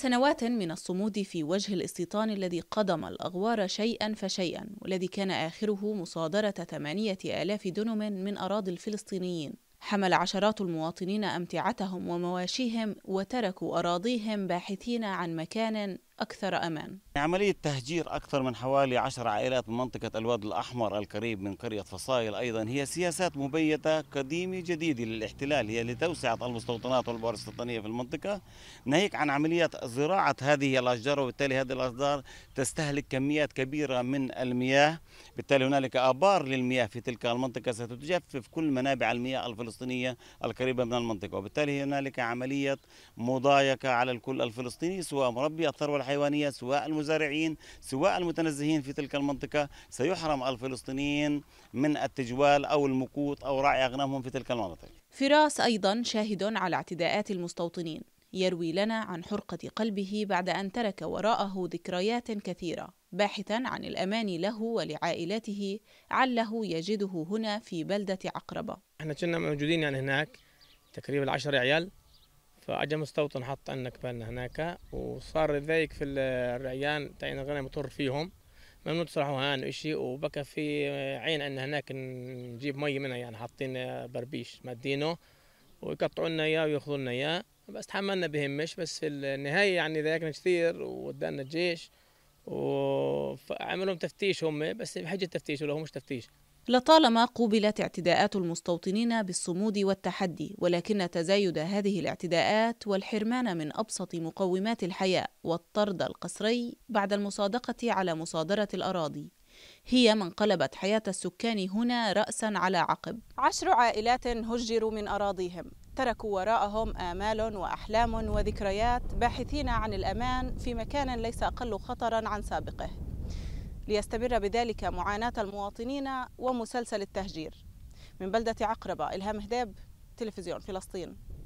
سنوات من الصمود في وجه الاستيطان الذي قدم الأغوار شيئا فشيئا والذي كان آخره مصادرة ثمانية آلاف دنم من أراضي الفلسطينيين حمل عشرات المواطنين أمتعتهم ومواشيهم وتركوا أراضيهم باحثين عن مكان أكثر أمان عملية تهجير أكثر من حوالي عشر عائلات من منطقة الواد الأحمر القريب من قرية فصائل أيضا هي سياسات مبيتة قديمة جديدة للاحتلال هي لتوسعة المستوطنات والبؤر الاستيطانية في المنطقة ناهيك عن عملية زراعة هذه الأشجار وبالتالي هذه الأشجار تستهلك كميات كبيرة من المياه بالتالي هنالك آبار للمياه في تلك المنطقة ستجفف كل منابع المياه الفلسطينية القريبة من المنطقة وبالتالي هنالك عملية مضايقة على الكل الفلسطيني سواء مربي الثروة الحيوانية سواء المزارعين سواء المتنزهين في تلك المنطقة سيحرم الفلسطينيين من التجوال أو المقوط أو رعي أغنامهم في تلك المناطق فراس أيضا شاهد على اعتداءات المستوطنين يروي لنا عن حرقة قلبه بعد أن ترك وراءه ذكريات كثيرة باحثا عن الأمان له ولعائلته عله يجده هنا في بلدة عقربة احنا كنا موجودين يعني هناك تقريبا 10 عيال فاجى مستوطن حط أن قبالنا هناك وصار ذيك في الرعيان تاعنا غنى مطر فيهم ممنوع تصلحوا هان شيء وبكى في عين أن هناك نجيب مي منها يعني حاطين بربيش مادينه ويقطعوا لنا إياه وياخذوا لنا إياه بس تحملنا بهمش بس في النهاية يعني ذاكنا كثير ودانا الجيش وعملوا تفتيش هم بس بحجة تفتيش ولا هو مش تفتيش لطالما قوبلت اعتداءات المستوطنين بالصمود والتحدي ولكن تزايد هذه الاعتداءات والحرمان من ابسط مقومات الحياه والطرد القسري بعد المصادقه على مصادره الاراضي هي من قلبت حياه السكان هنا راسا على عقب عشر عائلات هجروا من اراضيهم تركوا وراءهم آمال وأحلام وذكريات باحثين عن الأمان في مكان ليس أقل خطرا عن سابقه ليستمر بذلك معاناة المواطنين ومسلسل التهجير من بلدة عقربة إلهام هداب تلفزيون فلسطين